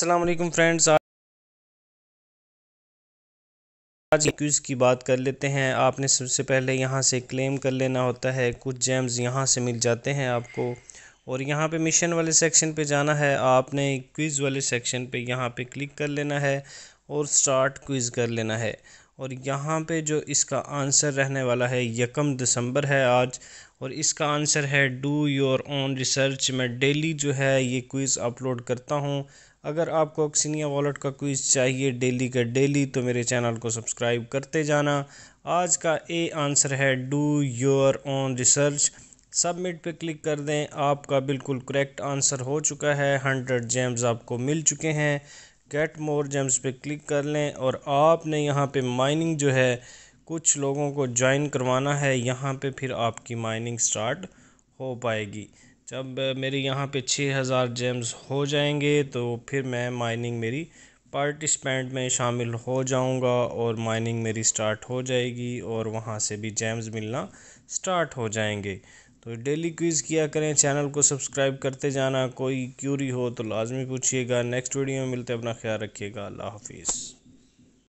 Aslam friends आज queues की बात कर लेते हैं आपने सबसे पहले यहाँ से क्लेम कर लेना होता है कुछ जेम्स यहाँ से मिल जाते हैं आपको और यहाँ पे मिशन वाले सेक्शन पे जाना है आपने क्विज़ वाले सेक्शन पे यहाँ पे क्लिक कर लेना है और स्टार्ट क्विज़ कर लेना है और यहाँ पे जो इसका आंसर रहने वाला है यकम दिसंबर है आज और इसका आंसर है डू योर ओन रिसर्च मैं डेली जो है ये क्विज़ अपलोड करता हूँ अगर आपको ऑक्सीनिया वॉलेट का क्विज़ चाहिए डेली का डेली तो मेरे चैनल को सब्सक्राइब करते जाना आज का ए आंसर है do your own research submit पे क्लिक कर दें आपका बिल्कुल करेक्ट आंसर हो चुका है हंड्रेड जेम्स आपको मिल चुके हैं गेट मोर जेम्स पे क्लिक कर लें और आपने यहाँ पे माइनिंग जो है कुछ लोगों को ज्वाइन करवाना है यहाँ पे फिर आपकी माइनिंग स्टार्ट हो पाएगी जब मेरे यहाँ पे छः हज़ार जेम्स हो जाएंगे तो फिर मैं माइनिंग मेरी पार्टिसिपेंट में शामिल हो जाऊंगा और माइनिंग मेरी स्टार्ट हो जाएगी और वहाँ से भी जेम्स मिलना स्टार्ट हो जाएंगे तो डेली क्विज़ किया करें चैनल को सब्सक्राइब करते जाना कोई क्यूरी हो तो लाजमी पूछिएगा नेक्स्ट वीडियो में मिलते अपना ख्याल रखिएगा अल्लाह हाफिज़